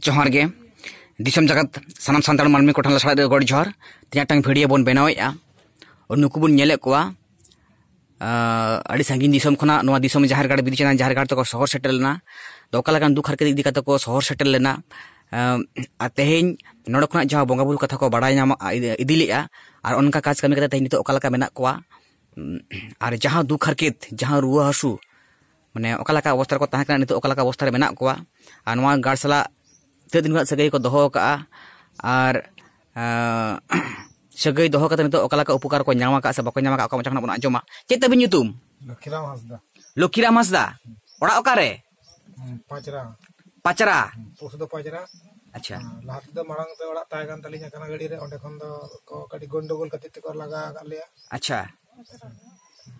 ᱡᱚᱦᱟᱨ ᱜᱮ ᱫᱤᱥᱚᱢ ᱡᱟᱠᱟᱛ ᱥᱟᱱᱟᱢ ᱥᱟᱱᱛᱟᱲ ᱢᱟᱹᱱᱢᱤ ᱠᱚᱴᱷᱮᱱ ᱞᱟᱥᱟᱲ ᱨᱮ ᱜᱚᱲ ᱡᱚᱦᱟᱨ ᱛᱤᱱᱟᱹᱜ ᱴᱟᱝ ᱵᱷᱤᱰᱤᱭᱳ ᱵᱚᱱ ᱵᱮᱱᱟᱣᱮᱜᱼᱟ ᱱᱩᱠᱩ ᱵᱚᱱ ᱧᱮᱞᱮᱫ ᱠᱚᱣᱟ ᱟᱹᱰᱤ ᱥᱟᱺᱜᱤᱧ ᱫᱤᱥᱚᱢ ᱠᱷᱚᱱᱟᱜ ᱱᱚᱣᱟ ᱫᱤᱥᱚᱢ ᱡᱟᱦᱮᱨ ᱜᱟᱲ ᱵᱤᱫᱤ ᱪᱮᱱᱟ ᱡᱟᱦᱮᱨ ᱜᱟᱲ ᱛᱮᱠᱚ ᱥᱚᱦᱚᱨ ᱥᱮᱴᱮᱨ ᱞᱮᱱᱟ ᱫᱚ ᱚᱠᱟ ᱞᱮᱠᱟᱱ ᱫᱩᱠ ᱦᱟᱨᱠᱮᱛ ᱤᱫᱤ ᱠᱟᱛᱮ ᱠᱚ ᱥᱚᱦᱚᱨ ᱥᱮᱴᱮᱨ ᱞᱮᱱᱟ ᱟᱨ ᱛᱮᱦᱮᱧ ᱱᱚᱰᱮ ᱠᱷᱚᱱᱟᱜ ᱡᱟᱦᱟᱸ ᱵᱚᱸᱜᱟ ᱵᱩᱨᱩ ᱠᱟᱛᱷᱟ ᱠᱚ ᱵᱟᱲᱟᱭ ᱧᱟᱢ ᱤᱫᱤ ᱞᱮᱜᱼᱟ ᱟᱨ ᱚᱱᱠᱟ ᱠᱟᱡᱽ ᱠᱟᱹᱢᱤ ᱠᱟᱛᱮ ᱛᱮᱦᱮᱧ ᱱᱤᱛᱚᱜ ᱚᱠᱟ ᱞᱮᱠᱟ ᱢᱮᱱᱟᱜ ᱠᱚᱣᱟ ᱟᱨ ᱡᱟᱦᱟᱸ ᱫᱩᱠ ᱦᱟᱨᱠᱮᱛ ᱡᱟᱦᱟᱸ ᱨᱩᱣᱟᱹ ᱦᱟᱹᱥᱩ ᱢᱟᱱᱮ ᱚᱠᱟ ᱞᱮᱠᱟ ᱚᱵᱚᱥᱛᱷᱟ ᱨᱮᱠᱚ ᱛᱟᱦᱮᱸ ᱠᱟᱱᱟ ᱱᱤᱛᱚᱜ ᱚᱠᱟ ᱞᱮᱠᱟ ᱚᱵᱚᱥᱛᱷᱟ ᱨᱮ ᱢᱮᱱᱟᱜ ᱠᱚᱣᱟ ᱟᱨ ᱱᱚᱣᱟ ᱜᱟᱲ ᱥᱟᱞᱟᱜ tiap dinuat segai ko doho ka ar segai doho ka tentu okala ka upukar ko nyama ka sabak ko nyama ka kamu cakap nak cuma cerita bin YouTube lo kira masda lo kira masda orang okare pacara pacara pos pacara acha lahat do marang do orang taikan tali nyakana gede re onde kondo ko kadi gondo gol katit kor laga kalia acha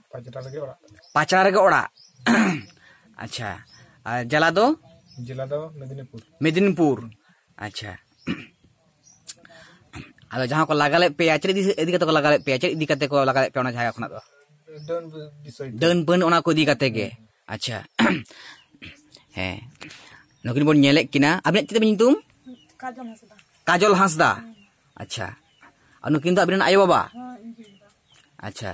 pacara lagi ora pacara lagi ora acha do जिला दो मेदिनीपुर मेदिनीपुर अच्छा ᱟᱫᱚ ᱡᱟᱦᱟᱸ ᱠᱚ ᱞᱟᱜᱟ ᱞᱮᱫ ᱯᱮᱭᱟ ᱪᱮᱫ ᱤᱫᱤ ᱠᱟᱛᱮ ᱠᱚ ᱞᱟᱜᱟ ᱞᱮᱫ ᱯᱮᱭᱟ ᱪᱮᱫ ᱤᱫᱤ ᱠᱟᱛᱮ ᱠᱚ ᱞᱟᱜᱟ ᱞᱮᱫ ᱯᱮᱭᱟ ᱚᱱᱟ ᱡᱟᱭᱜᱟ ᱠᱷᱚᱱᱟᱜ ᱫᱚ ᱰᱟᱹᱱ ᱵᱤᱥᱚᱭ ᱰᱟᱹᱱ ᱵᱟᱹᱱ ᱚᱱᱟ ᱠᱚ ᱤᱫᱤ ᱠᱟᱛᱮ ᱜᱮ ᱟᱪᱪᱷᱟ ᱦᱮᱸ ᱱᱩᱠᱤᱱ ᱵᱚᱱ ᱧᱮᱞᱮᱫ ᱠᱤᱱᱟ ᱟᱵᱤᱱᱟᱜ ᱪᱮᱫ ᱵᱤᱱ ᱧᱩᱛᱩᱢ ᱠᱟᱡᱚᱞ ᱦᱟᱸᱥᱫᱟ ᱠᱟᱡᱚᱞ ᱦᱟᱸᱥᱫᱟ ᱟᱪᱪᱷᱟ ᱟᱨ ᱱᱩᱠᱤᱱ ᱫᱚ ᱟᱵᱤᱱ ᱨᱮᱱ ᱟᱭᱳ ᱵᱟᱵᱟ ᱟᱪᱪᱷᱟ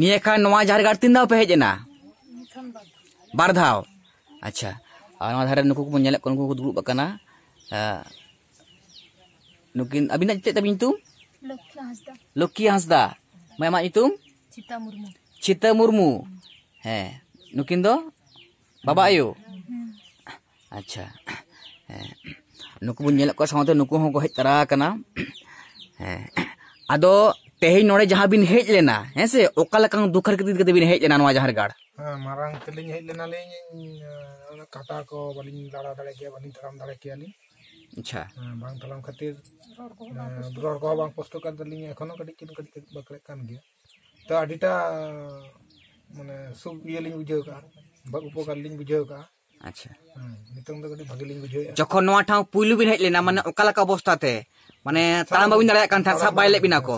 ᱱᱤᱭᱟᱹ ᱠᱷᱟᱱ ᱱᱚᱣᱟ ᱡᱟᱦᱟᱨ ᱜᱟᱲ ᱛᱤᱱ ᱫᱷᱟᱣ ᱯᱮ ᱦᱮᱡ ᱮᱱᱟ ᱵᱟᱨ ᱫᱷᱟᱣ acha ang ah, haran nuku ko nyalak kon ko dulu bakana ah, nukin abi na cita pintu loki hasda loki hasda mai itu cita murnu, cita murmu he nukin do baba ayo hmm. acha nuku pun nyalak ko sangote nuku ho ko hit ado ᱛᱮᱦᱮᱧ ᱱᱚᱰᱮ ᱡᱟᱦᱟᱸ ᱵᱤᱱ ᱦᱮᱡ ᱞᱮᱱᱟ ᱦᱮᱸ ᱥᱮ ᱚᱠᱟ ᱞᱮᱠᱟᱱ ᱫᱩᱠᱷᱟᱨ ᱠᱷᱟᱹᱛᱤᱨ ᱠᱟᱛᱮ ᱵᱤᱱ ᱦᱮᱡ ᱞᱮᱱᱟ ᱱᱚᱣᱟ ᱡᱟᱦᱟᱨᱜᱟᱲ ᱦᱮᱸ ᱢᱟᱨᱟᱝ ᱛᱮᱞᱤᱧ ᱦᱮᱡ ᱞᱮᱱᱟ ᱞᱤᱧ ᱠᱟᱴᱟ ᱠᱚ ᱵᱟᱹᱞᱤᱧ ᱫᱟᱬᱟ ᱫᱟᱲᱮ ᱠᱮᱭᱟ ᱵᱟᱹᱞᱤᱧ ᱛᱟᱲᱟᱢ ᱫᱟᱲᱮ ᱠᱮᱭᱟ ᱞᱤᱧ अच्छा बांग तलाम खातिर रोड को बांग पोस्ट कर दलिंग एखनो कटी किन कटी बकड़े कान गया तो आडिटा माने सुब ये लिंग बुझे का उपकार लिंग बुझे का ᱟᱪᱪᱷᱟ ᱱᱤᱛᱚᱝ ᱫᱚ ᱠᱟᱹᱴᱤᱡ ᱵᱷᱟᱜᱮ ᱞᱤᱧ ᱵᱩᱡᱷᱟᱹᱣᱮᱜᱼᱟ ᱡᱚᱠᱷᱚᱱ ᱱᱚᱣᱟ ᱴᱷᱟᱶ ᱯᱩᱭᱞᱩ ᱵᱤᱱ ᱦᱮᱡ ᱞᱮᱱᱟ ᱢᱟᱱᱮ ᱚᱠᱟ ᱞᱮᱠᱟ ᱚᱵᱚᱥᱛᱟ ᱛᱮ ᱢᱟᱱᱮ ᱛᱟᱲᱟᱢ ᱵᱟᱵᱤᱱ ᱫᱟᱲᱮᱭᱟᱜ ᱠᱟᱱ ᱛᱟᱦᱮᱸᱫ ᱥᱟᱵ ᱵᱟᱭ ᱞᱮᱫ ᱵᱤᱱᱟ ᱠᱚ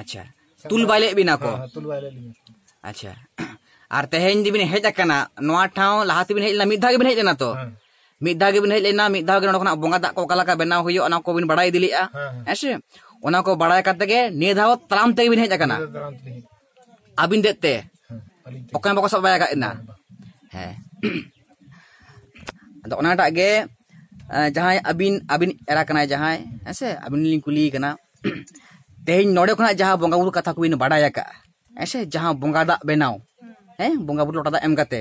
ᱟᱪᱪᱷᱟ ᱛᱩᱞ ᱵᱟᱭ ᱞᱮᱫ ᱵᱤᱱᱟ ᱠᱚ ᱛᱩᱞ ᱵᱟᱭ ᱞᱮᱫ ᱞᱤᱧᱟ ᱟᱪᱪᱷᱟ ᱟᱨ ᱛᱮᱦᱮᱧ ᱫᱚᱵᱤᱱ ᱦᱮᱡ ᱟᱠᱟᱱᱟ ᱱᱚᱣᱟ ᱴᱷᱟᱶ ᱞᱟᱦᱟ ᱛᱮᱵᱤᱱ ᱦᱮᱡ ᱞᱮᱱᱟ ᱢᱤᱫ ᱫᱷᱟᱣ ᱜᱮᱵᱤᱱ ᱦᱮᱡ ᱞᱮᱱᱟ ᱛᱚ ᱢᱤᱫ ᱫᱷᱟᱣ ᱜᱮᱵᱤᱱ ᱦᱮᱡ ᱞᱮᱱᱟ ᱢᱤᱫ ᱫᱷᱟᱣ ᱜᱮ ᱱᱚᱰᱮ ᱠᱷᱚᱱᱟᱜ ᱵᱚᱸᱜᱟ ᱫᱟᱜ ᱠᱚ ᱚᱠᱟ ᱞᱮᱠᱟ ᱵᱮᱱᱟᱣ ᱦᱩᱭᱩᱜᱼᱟ ᱚᱱᱟ ᱠᱚᱵᱤᱱ ᱵᱟᱲᱟᱭ ᱤᱫᱤ ᱞᱮᱜᱼᱟ ᱦᱮᱸ ᱥᱮ ᱚᱱᱟ ᱠᱚ ᱵᱟᱲᱟᱭ ᱠᱟᱛᱮ ᱜᱮ ᱱᱤᱭᱟᱹ ᱫᱷᱟᱣ ᱛᱟᱲᱟᱢ ᱛᱮᱜᱮ ᱵᱤᱱ ᱦᱮᱡ ᱟᱠᱟᱱᱟ ᱟᱹᱵᱤᱱ ᱫᱮᱡ ᱛᱮ ᱚᱠᱚᱭ ᱵᱟᱠᱚ ᱥᱟᱵ ᱵᱟᱭ ᱟᱠᱟᱫ ᱵᱮᱱᱟ ᱦᱮᱸ ᱟᱫᱚ ᱚᱱᱟᱴᱟᱜ ᱜᱮ ᱡᱟᱦᱟᱸᱭ ᱟᱹᱵᱤᱱ ᱟᱹᱵᱤᱱ ᱮᱨᱟ ᱠᱟᱱᱟᱭ ᱡᱟᱦᱟᱸᱭ ᱦᱮᱸᱥᱮ ᱟᱹᱵᱤᱱ ᱞᱤᱧ ᱠᱩᱞᱤᱭᱮ ᱠᱟᱱᱟ ᱛᱮᱦᱮᱧ ᱱᱚᱰᱮ ᱠᱷᱚᱱᱟᱜ ᱡᱟᱦᱟᱸ ᱵᱚᱸᱜᱟ ᱵᱩᱨᱩ ᱠᱟᱛᱷᱟ ᱠᱚᱵᱤᱱ ᱵᱟᱰᱟᱭ ᱟᱠᱟᱜᱼᱟ ᱦᱮᱸᱥᱮ ᱡᱟᱦᱟᱸ ᱵᱚᱸᱜᱟ ᱫᱟᱜ ᱵᱮᱱᱟᱣ ᱦᱮᱸ ᱵᱚᱸᱜᱟ ᱵᱩᱨᱩ ᱞᱚᱴᱟ ᱫᱟᱜ ᱮᱢ ᱠᱟᱛᱮ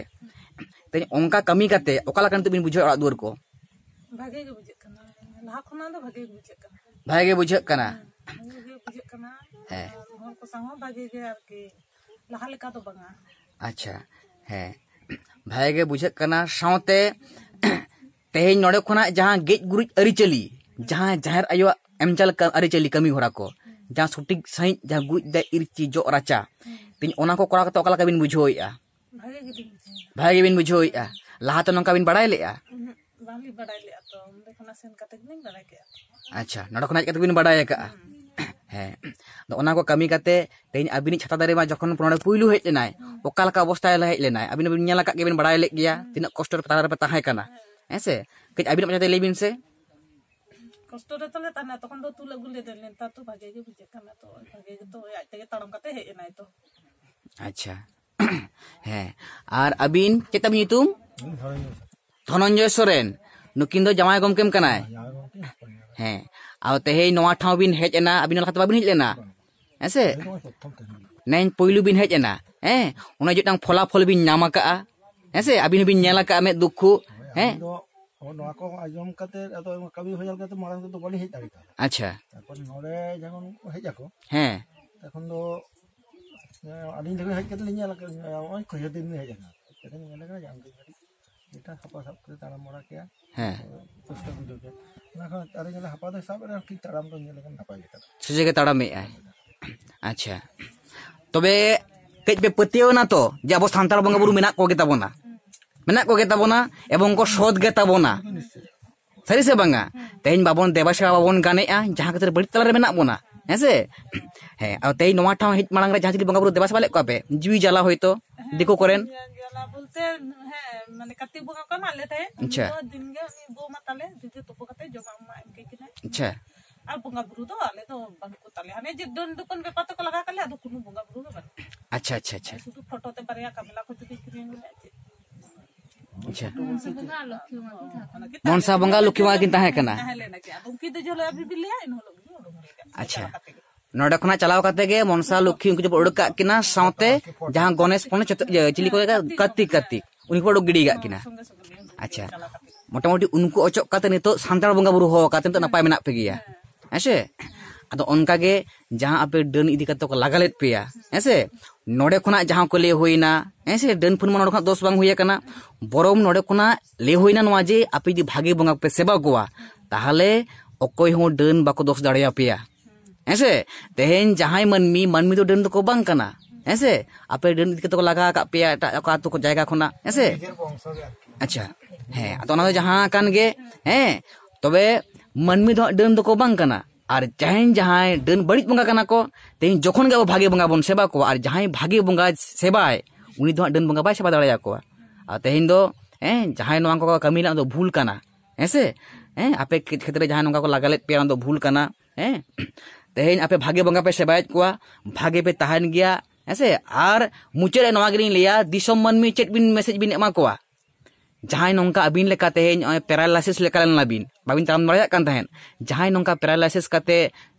ᱛᱮᱦᱮᱧ ᱚᱱᱠᱟ ᱠᱟᱹᱢᱤ ᱠᱟᱛᱮ ᱚᱠᱟ ᱞᱮᱠᱟ ᱱᱤᱛᱚᱜ ᱵᱤᱱ ᱵᱩᱡᱷᱟᱹᱣ ᱚᱲᱟᱜ ᱫᱩᱣᱟᱹᱨ ᱠᱚ ᱵᱷᱟᱜᱮ ᱜᱮ ᱵᱩᱡᱷᱟᱹᱜ ᱠᱟᱱᱟ ᱞᱟᱦᱟ ᱠᱷᱚᱱᱟᱜ ᱫᱚ ᱵᱷᱟᱜᱮ ᱜᱮ ᱵᱩᱡᱷᱟᱹᱜ ᱠᱟᱱᱟ ᱵᱷᱟᱜᱮ ᱜᱮ ᱵᱩᱡᱷᱟᱹᱜ ᱠᱟᱱᱟ ᱵᱷᱟᱜᱮ ᱜᱮ ᱵᱩᱡᱷᱟᱹᱜ ᱠᱟᱱᱟ ᱦᱮᱸ ᱦᱚᱲ ᱠᱚ ᱥᱟᱶ ᱦᱚᱸ ᱵᱷᱟᱜᱮ ᱜᱮ ᱟᱨᱠᱤ ᱞᱟᱦᱟ ᱞᱮᱠᱟ ᱫᱚ ᱵᱟᱝᱟ ᱟᱪᱪᱷᱟ ᱦᱮᱸ भाई बुझे साते तेह नोड़े खुना जहाँ गेज गुरुज आरीचाली जहाँ जहर आयो एमचाल आरीचाली कमी हो रो जहाँ सठीक सही जहाँ गुज दे इरचि जो राचा तीन उना को कड़ा बीन बुझे भागे बीन बुझे लहाते नौका बीन बड़ा ले अच्छा नोड़े खुना चेक बीन बड़ा हम्म। है तो कमी तेज अबिनी छाता दारे जो पुनः पुलू हजना ᱚᱠᱟ ᱞᱮᱠᱟ ᱚᱵᱚᱥᱛᱷᱟ ᱨᱮ ᱦᱮᱡ ᱞᱮᱱᱟᱭ ᱟᱹᱵᱤᱱ ᱵᱤᱱ ᱧᱮᱞ ᱟᱠᱟᱫ ᱜᱮᱵᱤᱱ ᱵᱟᱲᱟᱭ ᱞᱮᱫ ᱜᱮᱭᱟ ᱛᱤᱱᱟᱹᱜ ᱠᱚᱥᱴᱚ ᱨᱮ ᱛᱟᱞᱟ ᱨᱮᱯᱮ ᱛᱟᱦᱮᱸ ᱠᱟᱱᱟ ᱦᱮᱸ ᱥᱮ ᱠᱟᱹᱡ ᱟᱹᱵᱤᱱᱟᱜ ᱢᱚᱪᱟᱛᱮ ᱞᱟᱹᱭ ᱵᱤᱱ ᱥᱮ কষ্ট রে তলে তানা তখন তো তুলে গুলে দেন তা তো ভাগে গে বুঝে কানা তো ভাগে গে তো আজ থেকে তাড়ম কাতে হে নাই তো আচ্ছা হ্যাঁ আর আবিন কেতাব নিতুম ধনঞ্জয় সোরেন নুকিন দো জামাই গমকেম কানায় হ্যাঁ আর তেহে নোয়া ঠাও বিন হেজ এনা আবিন লাখাতে বাবিন হেজ এনা হ্যাঁ সে নাইন পইলু বিন হেজ এনা ᱦᱮᱸ ᱚᱱᱟ ᱡᱮᱴᱟᱝ ᱯᱷᱚᱞᱟᱯᱷᱚᱞ ᱵᱤᱱ ᱧᱟᱢ ᱟᱠᱟᱜᱼᱟ ᱦᱮᱸ ᱥᱮ ᱟᱹᱵᱤᱱ ᱵᱤᱱ ᱧᱮᱞ ᱟᱠᱟᱜᱼᱟ ᱢᱮᱫ ᱫᱩᱠᱷᱩ ᱦᱮᱸ ᱱᱚᱣᱟ ᱠᱚ ᱟᱸᱡᱚᱢ ᱠᱟᱛᱮ ᱟᱫᱚ ᱠᱟᱹᱢᱤ ᱦᱚᱸ ᱧᱮᱞ ᱠᱟᱛᱮ ᱢᱟᱲᱟᱝ ᱛᱮᱫᱚ ᱵᱟᱹᱞᱤᱧ ᱦᱮᱡ ᱫᱟᱲᱮ ᱠᱟᱣᱫᱟ ᱟᱪᱪᱷᱟ ᱛᱟᱨᱯᱚᱨ ᱱᱚᱰᱮ ᱡᱚᱠᱷᱚᱱ ᱦᱮᱡ ᱟᱠᱚ ᱦᱮᱸ ᱛᱚᱠᱷᱚᱱ ᱫᱚ ᱟᱹᱞᱤᱧ ᱫᱚ ᱦᱮᱡ ᱠᱟᱛᱮ ᱞᱤᱧ ᱧᱮᱞ ᱟᱠᱟᱫᱟ ᱱᱚᱜᱼᱚᱭ ᱠᱷᱚᱡᱮ ᱫᱤᱱ ᱞᱤᱧ ᱦᱮᱡ ᱟᱠᱟᱱᱟ ᱛᱚᱠᱷᱚᱱ ᱧᱮᱞ ᱟᱠᱟᱱᱟ ᱡᱟᱝ ᱠᱟᱹᱴᱤᱡ ᱢᱤᱫᱴᱟᱝ ᱦᱟᱯᱟ ᱥᱟᱵ ᱠᱟᱛᱮ ᱛᱟᱲᱟᱢ ᱵᱟᱲᱟ ᱠᱮᱭᱟ ᱦᱮᱸ ᱪᱮᱥᱴᱟ ᱵᱩᱡᱷᱟᱹᱣ ᱠᱮᱭᱟ ᱚᱱᱟ ᱠᱷᱚᱱ ᱟᱨᱚ ᱧᱮᱞ ᱦᱟᱯᱟ ᱫᱚᱭ ᱥᱟᱵ ᱮᱱᱟ ᱴᱷᱤᱠ ᱛᱟᱲᱟᱢ ᱫᱚ ᱧᱮᱞ ᱟᱠᱟᱱᱟ ᱱᱟᱯᱟᱭ ᱜᱮ ᱛᱟᱲᱟᱢ ᱥᱚᱡᱷᱮ ᱜᱮ ᱛᱟᱲᱟᱢᱮᱜᱼᱟᱭ ᱟᱪᱪᱷᱟ ᱛᱚᱵᱮ ᱠᱟᱹᱡ ᱯᱮ ᱯᱟᱹᱛᱭᱟᱹᱣ ᱮᱱᱟ ᱛᱚ ᱡᱮ ᱟᱵᱚ ᱥᱟᱱᱛᱟᱲ ᱵᱚᱸᱜᱟ ᱵᱩᱨᱩ ᱢᱮᱱᱟᱜ ᱠᱚᱜᱮ ᱛᱟᱵᱚᱱᱟ ᱢᱮᱱᱟᱜ ᱠᱚᱜᱮ ᱛᱟᱵᱚᱱᱟ ᱮᱵᱚᱝ ᱠᱚ ᱥᱚᱛ ᱜᱮ ᱛᱟᱵᱚᱱᱟ ᱥᱟᱹᱨᱤ ᱥᱮ ᱵᱟᱝᱟ ᱛᱮᱦᱮᱧ ᱵᱟᱵᱚᱱ ᱫᱮᱵᱟ ᱥᱮᱵᱟ ᱵᱟᱵᱚᱱ ᱜᱟᱱᱮᱜᱼᱟ ᱡᱟᱦᱟᱸ ᱠᱷᱟᱹᱛᱤᱨ ᱵᱟᱹᱲᱤᱡ ᱛᱟᱞᱟᱨᱮ ᱢᱮᱱᱟᱜ ᱵᱚᱱᱟ ᱦᱮᱸ ᱥᱮ ᱦᱮᱸ ᱟᱨ ᱛᱮᱦᱮᱧ ᱱᱚᱣᱟ ᱴᱷᱟᱶ ᱦᱮᱡ ᱢᱟᱲᱟᱝ ᱨᱮ ᱡᱟᱦᱟᱸ ᱪᱤᱞᱤ ᱵᱚᱸᱜᱟ ᱵᱩᱨᱩ ᱫᱮᱵᱟ ᱥᱮᱵᱟ ᱞᱮᱫ ᱠᱚᱣᱟ ᱯᱮ ᱡᱤᱣᱤ ᱡᱟᱞᱟ ᱦᱚᱭᱛᱚ ᱫᱤᱠᱩ ᱠᱚᱨᱮᱱ বলতে হ্যাঁ মানে কার্তিক বঙ্গা কো মালে তাই আচ্ছা দিন গে বউ মাতালে দিদি তোপো কাতে জমা মা এমকে কিনা আচ্ছা अच्छा अच्छा अच्छा अच्छा मनसा बंगा लक्ष्मी मां अच्छा ना खना चलाव मनसा लक्ष्मी उनकी जब उड़का किना जहां गणेश चिली को कार्तिक कार्तिक उनकी गिडी गा किना अच्छा मोटामोटी उनको अचोक नितो सांतार बंगा बुरु हो नपाय पे गया ᱦᱮᱸᱥᱮ ᱟᱫᱚ ᱚᱱᱠᱟᱜᱮ ᱡᱟᱦᱟᱸ ᱟᱯᱮ ᱰᱟᱹᱱ ᱤᱫᱤ ᱠᱟᱛᱮ ᱠᱚ ᱞᱟᱜᱟ ᱞᱮᱫ ᱯᱮᱭᱟ ᱦᱮᱸᱥᱮ ᱱᱚᱰᱮ ᱠᱷᱚᱱᱟᱜ ᱡᱟᱦᱟᱸ ᱠᱚ ᱞᱟᱹᱭ ᱦᱩᱭᱱᱟ ᱦᱮᱸᱥᱮ ᱰᱟᱹᱱ ᱯᱷᱳᱱ ᱢᱟ ᱱᱚᱰᱮ ᱠᱷᱚᱱᱟᱜ ᱫᱚᱥ ᱵᱟᱝ ᱦᱩᱭ ᱟᱠᱟᱱᱟ ᱵᱚᱨᱚᱢ ᱱᱚᱰᱮ ᱠᱷᱚᱱᱟᱜ ᱞᱟᱹᱭ ᱦᱩᱭᱱᱟ ᱱᱚᱣᱟ ᱡᱮ ᱟᱯᱮ ᱡᱩᱫᱤ ᱵᱷᱟᱜᱮ ᱵᱚᱸᱜᱟ ᱯᱮ ᱥᱮᱵᱟ ᱠᱚᱣᱟ ᱛᱟᱦᱚᱞᱮ ᱚᱠᱚᱭ ᱦᱚᱸ ᱰᱟᱹᱱ ᱵᱟᱠᱚ ᱫᱚᱥ ᱫᱟᱲᱮᱭᱟᱯᱮᱭᱟ ᱦᱮᱸᱥᱮ ᱛᱮᱦᱮᱧ ᱡᱟᱦᱟᱸᱭ ᱢᱟᱹᱱᱢᱤ ᱢᱟᱹᱱᱢᱤ ᱫᱚ ᱰᱟᱹᱱ ᱫᱚᱠᱚ ᱵᱟᱝ ᱠᱟᱱᱟ ᱦᱮᱸᱥᱮ ᱟᱯᱮ ᱰᱟᱹᱱ ᱤᱫᱤ ᱠᱟᱛᱮ ᱠᱚ ᱞᱟᱜᱟ ᱟᱠᱟᱫ ᱯᱮᱭᱟ ᱮᱴᱟᱜ ᱚᱠᱟ ᱟᱛᱳ ᱠᱚ ᱡᱟᱭᱜᱟ ᱠᱷᱚᱱᱟᱜ ᱦᱮᱸᱥᱮ ᱟᱪᱪᱷᱟ ᱦᱮᱸ ᱟᱫᱚ ᱚᱱᱟ ᱫᱚ ᱡᱟᱦᱟᱸ ᱠᱟᱱ ᱜᱮ ᱦᱮᱸ ᱛᱚᱵᱮ ᱢᱟᱹᱱᱢᱤ ᱫᱚ ᱦᱟᱸᱜ ᱰᱟᱹᱱ ᱫᱚᱠᱚ ᱵᱟᱝ ᱠᱟᱱᱟ ᱟᱨ ᱡᱟᱦᱟᱸᱭ ᱡᱟᱦᱟᱸᱭ ᱰᱟᱹᱱ ᱵᱟᱹᱲᱤᱡ ᱵᱚᱸᱜᱟ ᱠᱟᱱᱟ ᱠᱚ ᱛᱮᱦᱮᱧ ᱡᱚᱠᱷᱚᱱ ᱜᱮ ᱟᱵᱚ ᱵᱷᱟᱜᱮ ᱵᱚᱸᱜᱟ ᱵᱚᱱ ᱥᱮᱵᱟ ᱠᱚᱣᱟ ᱟᱨ ᱡᱟᱦᱟᱸᱭ ᱵᱷᱟᱜᱮ ᱵᱚᱸᱜᱟ ᱥᱮᱵᱟᱭ ᱩᱱᱤ ᱫᱚ ᱦᱟᱸᱜ ᱰᱟᱹᱱ ᱵᱚᱸᱜᱟ ᱵᱟᱭ ᱥᱮᱵᱟ ᱫᱟᱲᱮᱭᱟᱠᱚᱣᱟ ᱟᱨ ᱛᱮᱦᱮᱧ ᱫᱚ ᱦᱮᱸ ᱡᱟᱦᱟᱸᱭ ᱱᱚᱣᱟ ᱠᱚ ᱠᱟᱹᱢᱤ ᱨᱮᱱᱟᱜ ᱫᱚ ᱵᱷᱩᱞ ᱠᱟᱱᱟ ᱦᱮᱸ ᱥᱮ ᱦᱮᱸ ᱟᱯᱮ ᱠᱷᱮᱛᱨᱮ ᱡᱟᱦᱟᱸᱭ ᱱᱚᱝᱠᱟ ᱠᱚ ᱞᱟᱜᱟ ᱞᱮᱫ ᱯᱮᱭᱟ ᱚᱱᱟ ᱫᱚ ᱵᱷᱩᱞ ᱠᱟᱱᱟ ᱦᱮᱸ ᱛᱮᱦᱮᱧ ᱟᱯᱮ ᱵᱷᱟᱜᱮ ᱵᱚᱸᱜᱟ ᱯᱮ ᱥᱮᱵᱟᱭᱮᱫ ᱠᱚᱣᱟ ᱵᱷᱟᱜᱮ ᱯᱮ ᱛᱟᱦᱮᱱ ᱜᱮᱭᱟ ᱦᱮᱸᱥᱮ ᱟᱨ ᱢᱩᱪᱟᱹᱫ ᱨᱮ ᱱᱚᱣᱟ ᱜᱮᱞᱤᱧ ᱞᱟᱹᱭᱟ ᱫᱤᱥᱚᱢ ᱢᱟᱹᱱᱢᱤ ᱪᱮᱫ ᱵᱤᱱ ᱢᱮᱥᱮᱡ ᱵᱤᱱ ᱮᱢᱟ ᱠᱚᱣᱟ जहाँ नौका अबीन पेरालसिस हैं नौ पैरालिसिस लेकर लेना नौका पैरालिसिस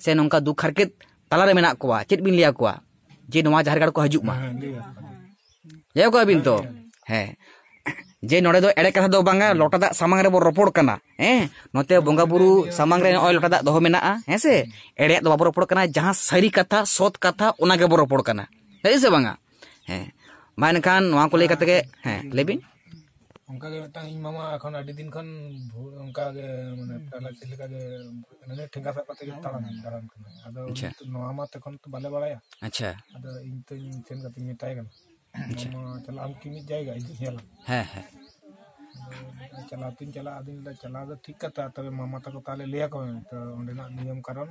से नौका दुख हरके तलारे में ना बीन लिया कुआ जे नौ जहर को हजुक मा को अबीन तो है जे नोड़े दो एड़े कथा दो बांगा लोटा दा सामांग रे बो रोपोड़ करना हैं नोते बंगा बुरु सामांग रे ओय लोटा दा दोह में ना आ हैं से एड़े दो बो रोपोड़ करना जहाँ सही कथा सोत कथा उनके बो रोपोड़ करना है इसे बांगा हैं मायन खान वहाँ को लेकर तके हैं लेबिन ᱚᱱᱠᱟ ᱜᱮ ᱢᱤᱫᱴᱟᱝ ᱤᱧ ᱢᱟᱢᱟ ᱮᱠᱷᱚᱱ ᱟᱹᱰᱤ ᱫᱤᱱ ᱠᱷᱚᱱ ᱚᱱᱠᱟ ᱜᱮ ᱢᱟᱱᱮ ᱴᱟᱞᱟ ᱪᱮᱫ ᱞᱮᱠᱟ ᱜᱮ ᱢᱟᱱᱮ ᱴᱷᱮᱸᱜᱟ ᱥᱟᱵ ᱠᱟᱛᱮ ᱜᱮ ᱛᱟᱲᱟᱢ ᱫᱟᱨᱟᱢ ᱠᱟᱱᱟ ᱟᱫᱚ ᱱᱚᱣᱟ ᱢᱟ ᱛᱚᱠᱷᱚᱱ ᱛᱚ ᱵᱟᱞᱮ ᱵᱟᱲᱟᱭᱟ ᱟᱪᱪᱷᱟ ᱟᱫᱚ ᱤᱧ ᱛᱚ ᱤᱧ ᱥᱮᱱ ᱠᱟᱛᱮᱧ ᱢᱮᱛᱟᱭ ᱠᱟᱱᱟ ᱱᱚᱣᱟ ᱪᱟᱞᱟᱜ ᱟᱢ ᱠᱤ ᱢᱤᱫ ᱡᱟᱭᱜᱟ ᱤᱧ ᱧᱮᱞᱟ ᱦᱮᱸ ᱦᱮᱸ ᱪᱟᱞᱟᱣ ᱛᱤᱧ ᱪᱟᱞᱟᱜᱼᱟ ᱟᱫᱚᱧ ᱞᱟᱹᱭᱟ ᱪᱟᱞᱟᱣ ᱫᱚ ᱴᱷᱤᱠ ᱠᱟᱛᱷᱟ ᱛᱚᱵᱮ ᱢᱟᱢᱟ ᱛᱟᱠᱚ ᱛᱟᱦᱞᱮ ᱞᱟᱹᱭᱟᱠᱚ ᱢᱮ ᱛᱚ ᱚᱸᱰᱮᱱᱟᱜ ᱱᱤᱭᱚᱢ ᱠᱟᱨᱚᱱ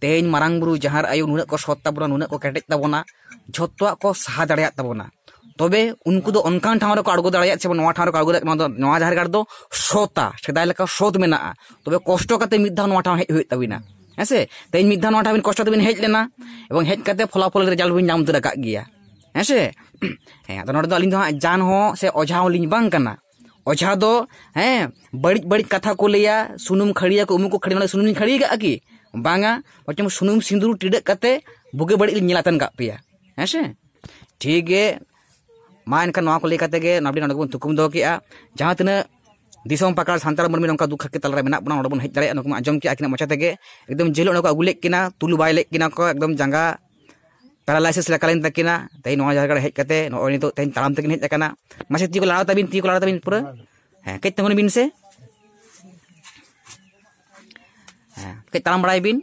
ᱛᱮᱦᱮᱧ ᱢᱟᱨᱟᱝ ᱵᱩᱨᱩ ᱡᱟᱦᱟᱸ ᱟᱭᱩ ᱱᱩᱱᱟᱹᱜ ᱠᱚ ᱥᱚᱛ ᱛᱟᱵᱚᱱᱟ ᱱᱩᱱᱟᱹᱜ ᱠᱚ ᱠᱮᱴᱮᱡ ᱛᱟᱵᱚᱱᱟ ᱡᱷᱚᱛᱚᱣᱟᱜ ᱠᱚ ᱥᱟᱦᱟ ᱫᱟᱲᱮᱭᱟᱜ ᱛᱟᱵᱚᱱᱟ ᱛᱚᱵᱮ ᱩᱱᱠᱩ ᱫᱚ ᱚᱱᱠᱟᱱ ᱴᱷᱟᱶ ᱨᱮᱠᱚ ᱟᱬᱜᱚ ᱫᱟᱲᱮᱭᱟᱜ ᱥᱮ ᱱᱚᱣᱟ ᱴᱷᱟᱶ ᱨᱮᱠᱚ ᱟᱬᱜᱚ ᱫᱟᱲᱮᱭᱟᱜ ᱱᱚᱣᱟ ᱱᱚᱣᱟ ᱡᱟᱦᱮᱨ ᱜᱟᱲ ᱫᱚ ᱥᱚᱛᱟ ᱥᱮᱫᱟᱭ ᱞᱮᱠᱟ ᱥᱚᱛ ᱢᱮᱱᱟᱜᱼᱟ ᱛᱚᱵᱮ ᱠᱚᱥᱴᱚ ᱠᱟᱛᱮ ᱢᱤᱫ ᱫᱷᱟᱣ ᱱᱚᱣᱟ ᱴᱷᱟᱶ ᱦᱮᱡ ᱦᱩᱭᱩᱜ ᱛᱟᱵᱤᱱᱟ ᱦᱮᱸᱥᱮ ᱛᱮᱦᱮᱧ ᱢᱤᱫ ᱫᱷᱟᱣ ᱱᱚᱣᱟ ᱴᱷᱟᱶ ᱵᱤᱱ ᱠᱚᱥᱴᱚ ᱛᱮᱵᱤᱱ ᱦᱮᱡ ᱞᱮᱱᱟ ᱮᱵᱚᱝ ᱦᱮᱡ ᱠᱟᱛᱮ ᱯᱷᱚᱞᱟᱯᱷᱚᱞ ᱨᱮᱡᱟᱞ ᱵᱤᱱ ᱧᱟᱢ ᱩᱛᱟᱹᱨ ᱟᱠᱟᱫ ᱜᱮᱭᱟ ᱦᱮᱸᱥᱮ ᱦᱮᱸ ᱟᱫᱚ ᱱᱚᱰᱮ ᱫᱚ ᱟᱹᱞᱤᱧ ᱫᱚ ᱦᱟᱸᱜ ᱡᱟᱱ ᱦᱚᱸ ᱥᱮ ᱚᱡᱷᱟ ᱦᱚᱸᱞᱤᱧ ᱵᱟᱝ ᱠᱟᱱᱟ ओछा दो हैं बड़ी बड़ी कथा को लिया सुनुम खड़िया को उमुक को खड़ी सुनुम खड़ी का कि बांगा बच्चे सुनुम सिंदूर टिडक कते बुगे बड़ी निलातन का पिया हैं से ठीक है मान का नवा को लेकर नबड़ी लेते बन तुकुम दो के जहां तने दिसम पकड़ सानतार मानमी नौका दुख के तलारे मेना बना बन दरे दाड़ा आजम के आकिना मचा तेगे एकदम जेल को अगुले तुलु बायले बै को एकदम जंगा ᱛᱟᱨᱟ ᱞᱟᱭᱥᱮᱱᱥ ᱞᱟᱠᱟᱞᱤᱧ ᱛᱟᱹᱠᱤᱱᱟ ᱛᱮᱦᱮᱧ ᱱᱚᱣᱟ ᱡᱷᱟᱲᱠᱷᱚᱸᱰ ᱦᱮᱡ ᱠᱟᱛᱮ ᱱᱚᱜᱼᱚᱭ ᱱᱤᱛᱚᱜ ᱛᱮᱦᱮᱧ ᱛᱟᱲᱟᱢ ᱛᱮᱠᱤᱱ ᱦᱮᱡ ᱟᱠᱟᱱᱟ ᱢᱟᱥᱮ ᱛᱤ ᱠᱚ ᱞᱟᱲᱟᱣ ᱛᱟᱵᱤᱱ ᱛᱤ ᱠᱚ ᱞᱟᱲᱟᱣ ᱛᱟᱵᱤᱱ ᱯᱩᱨᱟᱹ ᱦᱮᱸ ᱠᱟᱹᱡ ᱛᱟᱹᱜᱩᱱ ᱵᱤᱱ ᱥᱮ ᱦᱮᱸ ᱠᱟᱹᱡ ᱛᱟᱲᱟᱢ ᱵᱟᱲᱟᱭ ᱵᱤᱱ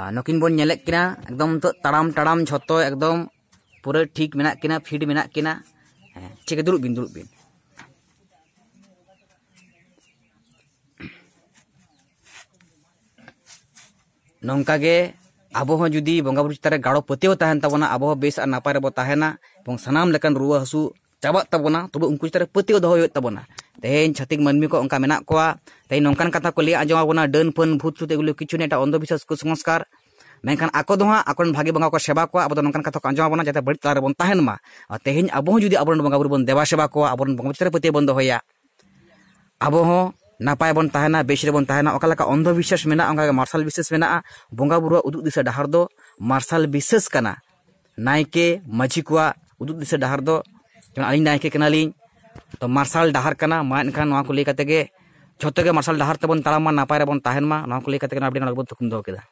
ᱟᱨ ᱱᱩᱠᱤᱱ ᱵᱚᱱ ᱧᱮᱞᱮᱫ ᱠᱤᱱᱟ ᱮᱠᱫᱚᱢ ᱱᱤᱛᱚᱜ ᱛᱟᱲᱟᱢ ᱴᱟᱲᱟᱢ ᱡᱷᱚᱛᱚ ᱮᱠᱫᱚم ᱯᱩᱨᱟᱹ ᱴᱷᱤᱠ ᱢᱮᱱᱟᱜ ᱠᱤᱱᱟ ᱯᱷᱤᱴ ᱢᱮᱱᱟᱜ ᱠᱤᱱᱟ ᱦᱮᱸ ᱪᱤᱠᱟᱹ ᱫᱩᱲᱩᱵ ᱵᱤᱱ ᱫᱩᱲᱩᱵ ᱵᱤᱱ ᱱᱚᱝᱠᱟ ᱜᱮ अब जुदी बंगाबुरु चितान गाड़ो पतियोन अब बेस और नपाय रेबना साम रुआ हसू चाबा तब उनको चितान पतियो दोबना तेहन छतिक मानमी को तेहन नौकान कथा को लिया आजाबना डन फन भूत चुत एगुल कि अंधविश्वास को संस्कार मेखान आको भागे बंगा को सेवा को अब नौकान कथा को आजाबना जैसे बड़ी तलाबन मा तेहन अब जुदी अब बंगाबुरु बन देवा सेवा को अब बंगा चितान पतियो बन दोया अब ᱱᱟᱯᱟᱭ ᱵᱚᱱ ᱛᱟᱦᱮᱱᱟ ᱵᱮᱥ ᱨᱮᱵᱚᱱ ᱛᱟᱦᱮᱱᱟ ᱚᱠᱟ ᱞᱮᱠᱟ ᱚᱱᱫᱷᱚ ᱵᱤᱥᱥᱟᱥ ᱢᱮᱱᱟᱜᱼᱟ ᱚᱱᱠᱟᱜᱮ ᱢᱟᱨᱥᱟᱞ ᱵᱤᱥᱥᱟᱥ ᱢᱮᱱᱟᱜᱼᱟ ᱵᱚᱸᱜᱟ ᱵᱩᱨᱩᱣᱟᱜ ᱩᱫᱩᱜ ᱫᱤᱥᱟᱹ ᱰᱟᱦᱟᱨ ᱫᱚ ᱢᱟᱨᱥᱟᱞ ᱵᱤᱥᱥᱟᱥ ᱠᱟᱱᱟ ᱱᱟᱭᱠᱮ ᱢᱟᱹᱡᱷᱤ ᱠᱚᱣᱟᱜ ᱩᱫᱩᱜ ᱫᱤᱥᱟᱹ ᱰᱟᱦᱟᱨ ᱫᱚ ᱡᱮᱢᱚᱱ ᱟᱹᱞᱤᱧ ᱱᱟᱭᱠᱮ ᱠᱟᱱᱟᱞᱤᱧ ᱛᱚ ᱢᱟᱨᱥᱟᱞ ᱰᱟᱦᱟᱨ ᱠᱟᱱᱟ ᱢᱟ ᱮᱱᱠᱷᱟᱱ ᱱᱚᱣᱟ ᱠᱚ ᱞᱟᱹᱭ ᱠᱟᱛᱮ ᱜᱮ ᱡᱷᱚᱛᱚ ᱜᱮ ᱢᱟᱨᱥᱟᱞ ᱰᱟᱦᱟᱨ ᱛᱮᱵᱚᱱ ᱛᱟᱲᱟᱢ ᱢᱟ ᱱᱟᱯᱟᱭ ᱨᱮᱵᱚᱱ ᱛᱟᱦᱮᱱ ᱢᱟ ᱱᱚᱣᱟ ᱠᱚ ᱞᱟᱹᱭ ᱠᱟᱛᱮ ᱜᱮ ᱟᱹᱰᱤ ᱱᱚᱰᱮ ᱵᱚᱱ ᱛᱷᱩᱠᱩᱢ ᱫᱚᱦᱚ ᱠᱮᱫᱟ